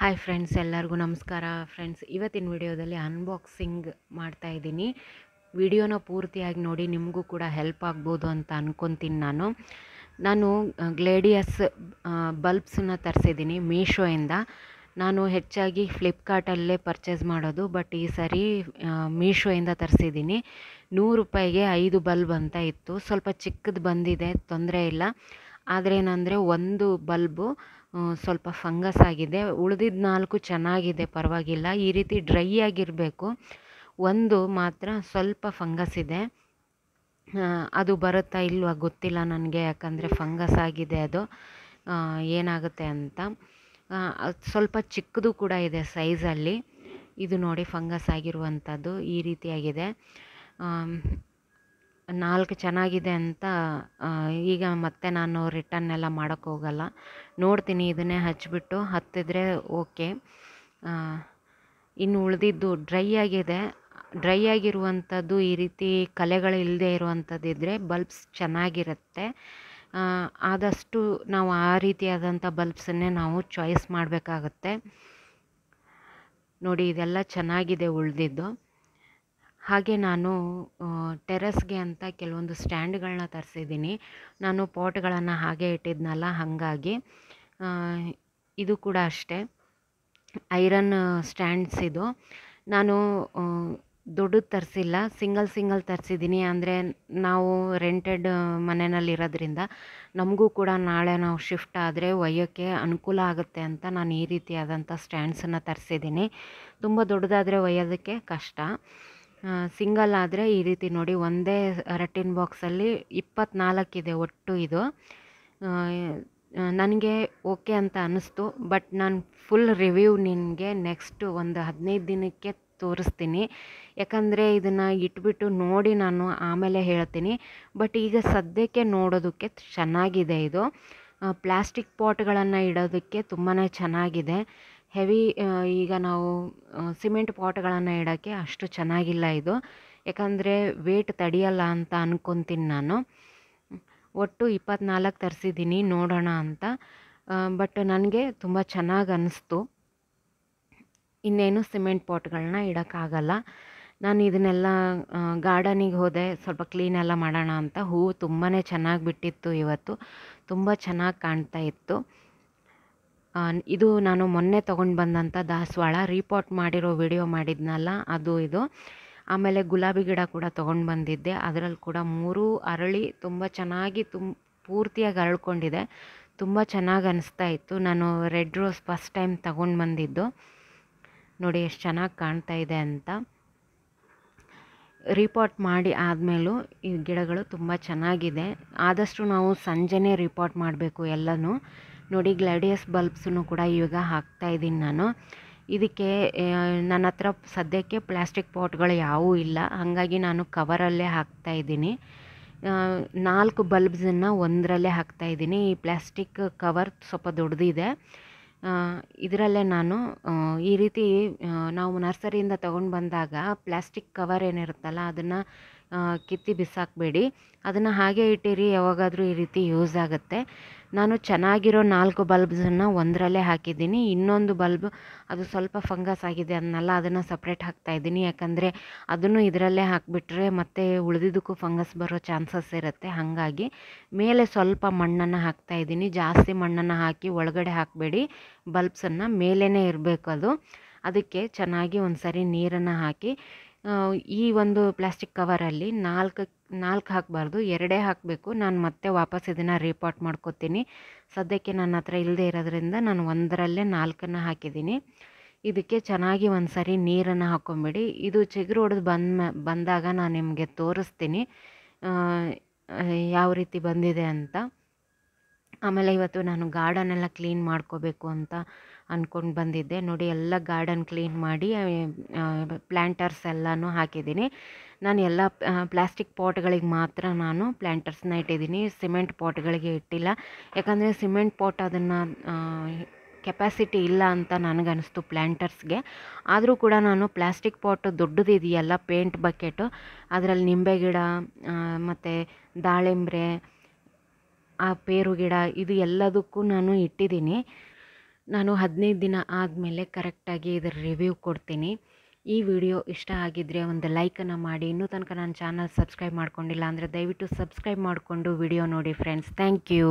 hi friends ಎಲ್ಲರಿಗೂ ನಮಸ್ಕಾರ friends ಇವತ್ತಿನ ವಿಡಿಯೋದಲ್ಲಿ ಅನ್ಬಾಕ್ಸಿಂಗ್ ಮಾಡ್ತಾಯಿದ್ದೀನಿ ವಿಡಿಯೋನ ಪೂರ್ತಿಯಾಗಿ ನೋಡಿ ನಿಮಗೂ ಕೂಡ ಹೆಲ್ಪ್ ಆಗ್ಬೋದು ಅಂತ ಅಂದ್ಕೊತೀನಿ ನಾನು ನಾನು ಗ್ಲೇಡಿಯಸ್ ಬಲ್ಬ್ಸನ್ನು ತರಿಸಿದ್ದೀನಿ ಮೀಶೋಯಿಂದ ನಾನು ಹೆಚ್ಚಾಗಿ ಫ್ಲಿಪ್ಕಾರ್ಟಲ್ಲೇ ಪರ್ಚೇಸ್ ಮಾಡೋದು ಬಟ್ ಈ ಸರಿ ಮೀಶೋಯಿಂದ ತರಿಸಿದ್ದೀನಿ ನೂರು ರೂಪಾಯಿಗೆ ಐದು ಬಲ್ಬ್ ಅಂತ ಇತ್ತು ಸ್ವಲ್ಪ ಚಿಕ್ಕದು ಬಂದಿದೆ ತೊಂದರೆ ಇಲ್ಲ ಆದರೆ ಏನಂದರೆ ಒಂದು ಬಲ್ಬು ಸ್ವಲ್ಪ ಫಂಗಸ್ ಆಗಿದೆ ಉಳಿದಿದ್ದ ನಾಲ್ಕು ಚೆನ್ನಾಗಿದೆ ಪರವಾಗಿಲ್ಲ ಈ ರೀತಿ ಡ್ರೈ ಆಗಿರಬೇಕು ಒಂದು ಮಾತ್ರ ಸ್ವಲ್ಪ ಫಂಗಸ್ ಇದೆ ಅದು ಬರುತ್ತಾ ಇಲ್ವಾ ಗೊತ್ತಿಲ್ಲ ನನಗೆ ಯಾಕಂದರೆ ಫಂಗಸ್ ಆಗಿದೆ ಅದು ಏನಾಗುತ್ತೆ ಅಂತ ಸ್ವಲ್ಪ ಚಿಕ್ಕದು ಕೂಡ ಇದೆ ಸೈಜಲ್ಲಿ ಇದು ನೋಡಿ ಫಂಗಸ್ ಆಗಿರುವಂಥದ್ದು ಈ ರೀತಿಯಾಗಿದೆ ನಾಲ್ಕು ಚೆನ್ನಾಗಿದೆ ಅಂತ ಈಗ ಮತ್ತೆ ನಾನು ರಿಟರ್ನ್ ಎಲ್ಲ ಮಾಡೋಕ್ಕೋಗಲ್ಲ ನೋಡ್ತೀನಿ ಇದನ್ನೇ ಹಚ್ಚಿಬಿಟ್ಟು ಹತ್ತಿದ್ರೆ ಓಕೆ ಇನ್ನು ಉಳಿದಿದ್ದು ಡ್ರೈ ಆಗಿದೆ ಡ್ರೈ ಆಗಿರುವಂಥದ್ದು ಈ ರೀತಿ ಕಲೆಗಳು ಇಲ್ಲದೆ ಇರುವಂಥದ್ದಿದ್ದರೆ ಬಲ್ಬ್ಸ್ ಚೆನ್ನಾಗಿರುತ್ತೆ ಆದಷ್ಟು ನಾವು ಆ ರೀತಿಯಾದಂಥ ಬಲ್ಬ್ಸನ್ನೇ ನಾವು ಚಾಯ್ಸ್ ಮಾಡಬೇಕಾಗತ್ತೆ ನೋಡಿ ಇದೆಲ್ಲ ಚೆನ್ನಾಗಿದೆ ಉಳಿದಿದ್ದು ಹಾಗೆ ನಾನು ಟೆರೆಸ್ಗೆ ಅಂತ ಕೆಲವೊಂದು ಸ್ಟ್ಯಾಂಡ್ಗಳನ್ನ ತರಿಸಿದ್ದೀನಿ ನಾನು ಪಾಟ್ಗಳನ್ನು ಹಾಗೆ ಇಟ್ಟಿದ್ನಲ್ಲ ಹಾಗಾಗಿ ಇದು ಕೂಡ ಅಷ್ಟೇ ಐರನ್ ಸ್ಟ್ಯಾಂಡ್ಸ್ ಇದು ನಾನು ದೊಡ್ಡದು ತರಿಸಿಲ್ಲ ಸಿಂಗಲ್ ಸಿಂಗಲ್ ತರಿಸಿದ್ದೀನಿ ಅಂದರೆ ನಾವು ರೆಂಟೆಡ್ ಮನೆಯಲ್ಲಿರೋದ್ರಿಂದ ನಮಗೂ ಕೂಡ ನಾಳೆ ನಾವು ಶಿಫ್ಟ್ ಆದರೆ ಒಯ್ಯೋಕ್ಕೆ ಅನುಕೂಲ ಆಗುತ್ತೆ ಅಂತ ನಾನು ಈ ರೀತಿಯಾದಂಥ ಸ್ಟ್ಯಾಂಡ್ಸನ್ನು ತರಿಸಿದ್ದೀನಿ ತುಂಬ ದೊಡ್ಡದಾದರೆ ಒಯ್ಯೋದಕ್ಕೆ ಕಷ್ಟ ಸಿಂಗಲ್ ಆದರೆ ಈ ರೀತಿ ನೋಡಿ ಒಂದೇ ರಟ್ಟಿನ ಬಾಕ್ಸಲ್ಲಿ ಇದೆ ಒಟ್ಟು ಇದು ನನಗೆ ಓಕೆ ಅಂತ ಅನ್ನಿಸ್ತು ಬಟ್ ನಾನು ಫುಲ್ ರಿವ್ಯೂ ನಿನಗೆ ನೆಕ್ಸ್ಟ್ ಒಂದು ಹದಿನೈದು ದಿನಕ್ಕೆ ತೋರಿಸ್ತೀನಿ ಯಾಕಂದರೆ ಇದನ್ನು ಇಟ್ಬಿಟ್ಟು ನೋಡಿ ನಾನು ಆಮೇಲೆ ಹೇಳ್ತೀನಿ ಬಟ್ ಈಗ ಸದ್ಯಕ್ಕೆ ನೋಡೋದಕ್ಕೆ ಚೆನ್ನಾಗಿದೆ ಇದು ಪ್ಲಾಸ್ಟಿಕ್ ಪಾಟ್ಗಳನ್ನು ಇಡೋದಕ್ಕೆ ತುಂಬಾ ಚೆನ್ನಾಗಿದೆ ಹೆವಿ ಈಗ ನಾವು ಸಿಮೆಂಟ್ ಪಾಟ್ಗಳನ್ನು ಇಡೋಕ್ಕೆ ಅಷ್ಟು ಚೆನ್ನಾಗಿಲ್ಲ ಇದು ಯಾಕಂದರೆ ವೇಟ್ ತಡೆಯಲ್ಲ ಅಂತ ಅಂದ್ಕೊತೀನಿ ನಾನು ಒಟ್ಟು ಇಪ್ಪತ್ನಾಲ್ಕು ತರಿಸಿದ್ದೀನಿ ನೋಡೋಣ ಅಂತ ಬಟ್ ನನಗೆ ತುಂಬ ಚೆನ್ನಾಗಿ ಅನ್ನಿಸ್ತು ಇನ್ನೇನು ಸಿಮೆಂಟ್ ಪಾಟ್ಗಳನ್ನ ಇಡೋಕ್ಕಾಗಲ್ಲ ನಾನು ಇದನ್ನೆಲ್ಲ ಗಾರ್ಡನಿಗೆ ಹೋದೆ ಸ್ವಲ್ಪ ಕ್ಲೀನ್ ಮಾಡೋಣ ಅಂತ ಹೂವು ತುಂಬಾ ಚೆನ್ನಾಗಿ ಬಿಟ್ಟಿತ್ತು ಇವತ್ತು ತುಂಬ ಚೆನ್ನಾಗಿ ಕಾಣ್ತಾ ಇತ್ತು ಇದು ನಾನು ಮೊನ್ನೆ ತೊಗೊಂಡು ಬಂದಂಥ ದಾಸವಾಳ ರೀಪೋರ್ಟ್ ಮಾಡಿರೋ ವಿಡಿಯೋ ಮಾಡಿದ್ನಲ್ಲ ಅದು ಇದು ಆಮೇಲೆ ಗುಲಾಬಿ ಗಿಡ ಕೂಡ ತೊಗೊಂಡು ಬಂದಿದ್ದೆ ಅದರಲ್ಲಿ ಕೂಡ ಮೂರೂ ಅರಳಿ ತುಂಬ ಚೆನ್ನಾಗಿ ತುಂಬ ಪೂರ್ತಿಯಾಗಿ ಅರಳ್ಕೊಂಡಿದೆ ತುಂಬ ಚೆನ್ನಾಗಿ ಅನಿಸ್ತಾ ಇತ್ತು ನಾನು ರೆಡ್ ರೋಸ್ ಫಸ್ಟ್ ಟೈಮ್ ತೊಗೊಂಡು ಬಂದಿದ್ದು ನೋಡಿ ಎಷ್ಟು ಚೆನ್ನಾಗಿ ಕಾಣ್ತಾ ಇದೆ ಅಂತ ರಿಪೋರ್ಟ್ ಮಾಡಿ ಆದಮೇಲೂ ಈ ಗಿಡಗಳು ತುಂಬ ಚೆನ್ನಾಗಿದೆ ಆದಷ್ಟು ನಾವು ಸಂಜೆನೇ ರಿಪೋರ್ಟ್ ಮಾಡಬೇಕು ಎಲ್ಲನೂ ನೋಡಿ ಗ್ಲಾಡಿಯಸ್ ಬಲ್ಬ್ಸನ್ನು ಕೂಡ ಇವಾಗ ಹಾಕ್ತಾ ಇದ್ದೀನಿ ನಾನು ಇದಕ್ಕೆ ನನ್ನ ಹತ್ರ ಸದ್ಯಕ್ಕೆ ಪ್ಲಾಸ್ಟಿಕ್ ಪಾಟ್ಗಳು ಯಾವೂ ಇಲ್ಲ ಹಾಗಾಗಿ ನಾನು ಕವರಲ್ಲೇ ಹಾಕ್ತಾ ಇದ್ದೀನಿ ನಾಲ್ಕು ಬಲ್ಬ್ಸನ್ನು ಒಂದರಲ್ಲೇ ಹಾಕ್ತಾ ಇದ್ದೀನಿ ಈ ಪ್ಲಾಸ್ಟಿಕ್ ಕವರ್ ಸ್ವಲ್ಪ ದೊಡ್ಡದಿದೆ ಇದರಲ್ಲೇ ನಾನು ಈ ರೀತಿ ನಾವು ನರ್ಸರಿಯಿಂದ ತೊಗೊಂಡು ಬಂದಾಗ ಪ್ಲ್ಯಾಸ್ಟಿಕ್ ಕವರ್ ಏನಿರುತ್ತಲ್ಲ ಅದನ್ನು ಕಿತ್ತಿ ಬಿಸಾಕಬೇಡಿ ಅದನ್ನು ಹಾಗೆ ಇಟ್ಟಿರಿ ಯಾವಾಗಾದರೂ ಈ ರೀತಿ ಯೂಸ್ ಆಗುತ್ತೆ ನಾನು ಚೆನ್ನಾಗಿರೋ ನಾಲ್ಕು ಬಲ್ಬ್ಸನ್ನು ಒಂದರಲ್ಲೇ ಹಾಕಿದ್ದೀನಿ ಇನ್ನೊಂದು ಬಲ್ಬ್ ಅದು ಸ್ವಲ್ಪ ಫಂಗಸ್ ಆಗಿದೆ ಅದನ್ನೆಲ್ಲ ಅದನ್ನು ಸಪ್ರೇಟ್ ಹಾಕ್ತಾಯಿದ್ದೀನಿ ಯಾಕಂದರೆ ಅದನ್ನು ಇದರಲ್ಲೇ ಹಾಕಿಬಿಟ್ರೆ ಮತ್ತೆ ಉಳಿದಿದ್ದಕ್ಕೂ ಫಂಗಸ್ ಬರೋ ಚಾನ್ಸಸ್ ಇರುತ್ತೆ ಹಾಗಾಗಿ ಮೇಲೆ ಸ್ವಲ್ಪ ಮಣ್ಣನ್ನು ಹಾಕ್ತಾಯಿದ್ದೀನಿ ಜಾಸ್ತಿ ಮಣ್ಣನ್ನು ಹಾಕಿ ಒಳಗಡೆ ಹಾಕಬೇಡಿ ಬಲ್ಬ್ಸನ್ನು ಮೇಲೇ ಇರಬೇಕು ಅದು ಅದಕ್ಕೆ ಚೆನ್ನಾಗಿ ಒಂದು ಸರಿ ನೀರನ್ನು ಹಾಕಿ ಈ ಒಂದು ಪ್ಲಾಸ್ಟಿಕ್ ಕವರಲ್ಲಿ ನಾಲ್ಕು ನಾಲ್ಕು ಹಾಕಬಾರ್ದು ಎರಡೇ ಹಾಕಬೇಕು ನಾನು ಮತ್ತೆ ವಾಪಸ್ ಇದನ್ನು ರೀಪಾಟ್ ಮಾಡ್ಕೋತೀನಿ ಸದ್ಯಕ್ಕೆ ನನ್ನ ಹತ್ರ ಇಲ್ಲದೆ ಇರೋದ್ರಿಂದ ನಾನು ಒಂದರಲ್ಲೇ ನಾಲ್ಕನ್ನು ಹಾಕಿದ್ದೀನಿ ಇದಕ್ಕೆ ಚೆನ್ನಾಗಿ ಒಂದು ಸರಿ ನೀರನ್ನು ಹಾಕೊಂಬಿಡಿ ಇದು ಚಿಗುರು ಹೊಡೆದು ಬಂದ ಬಂದಾಗ ನಾನು ನಿಮಗೆ ತೋರಿಸ್ತೀನಿ ಯಾವ ರೀತಿ ಬಂದಿದೆ ಅಂತ ಆಮೇಲೆ ಇವತ್ತು ನಾನು ಗಾರ್ಡನೆಲ್ಲ ಕ್ಲೀನ್ ಮಾಡ್ಕೋಬೇಕು ಅಂತ ಅಂದ್ಕೊಂಡು ಬಂದಿದ್ದೆ ನೋಡಿ ಎಲ್ಲ ಗಾರ್ಡನ್ ಕ್ಲೀನ್ ಮಾಡಿ ಪ್ಲ್ಯಾಂಟರ್ಸ್ ಎಲ್ಲನೂ ಹಾಕಿದ್ದೀನಿ ನಾನು ಎಲ್ಲ ಪ್ಲ್ಯಾಸ್ಟಿಕ್ ಪಾಟ್ಗಳಿಗೆ ಮಾತ್ರ ನಾನು ಪ್ಲ್ಯಾಂಟರ್ಸ್ನ ಇಟ್ಟಿದ್ದೀನಿ ಸಿಮೆಂಟ್ ಪಾಟ್ಗಳಿಗೆ ಇಟ್ಟಿಲ್ಲ ಯಾಕಂದರೆ ಸಿಮೆಂಟ್ ಪಾಟ್ ಅದನ್ನು ಕೆಪಾಸಿಟಿ ಇಲ್ಲ ಅಂತ ನನಗನ್ನಿಸ್ತು ಪ್ಲ್ಯಾಂಟರ್ಸ್ಗೆ ಆದರೂ ಕೂಡ ನಾನು ಪ್ಲ್ಯಾಸ್ಟಿಕ್ ಪಾಟು ದೊಡ್ಡದಿದೆಯಲ್ಲ ಪೇಂಟ್ ಬಕೆಟು ಅದರಲ್ಲಿ ನಿಂಬೆ ಗಿಡ ಮತ್ತು ದಾಳಿಂಬ್ರೆ ಆ ಪೇರು ಗಿಡ ಇದು ಎಲ್ಲದಕ್ಕೂ ನಾನು ಇಟ್ಟಿದ್ದೀನಿ ನಾನು ಹದಿನೈದು ದಿನ ಆದಮೇಲೆ ಕರೆಕ್ಟಾಗಿ ಇದರ ರಿವ್ಯೂ ಕೊಡ್ತೀನಿ ಈ ವಿಡಿಯೋ ಇಷ್ಟ ಆಗಿದ್ದರೆ ಒಂದು ಲೈಕನ್ನು ಮಾಡಿ ಇನ್ನೂ ತನಕ ನನ್ನ ಚಾನಲ್ ಸಬ್ಸ್ಕ್ರೈಬ್ ಮಾಡ್ಕೊಂಡಿಲ್ಲ ಅಂದರೆ ದಯವಿಟ್ಟು ಸಬ್ಸ್ಕ್ರೈಬ್ ಮಾಡಿಕೊಂಡು ವಿಡಿಯೋ ನೋಡಿ ಫ್ರೆಂಡ್ಸ್ ಥ್ಯಾಂಕ್ ಯು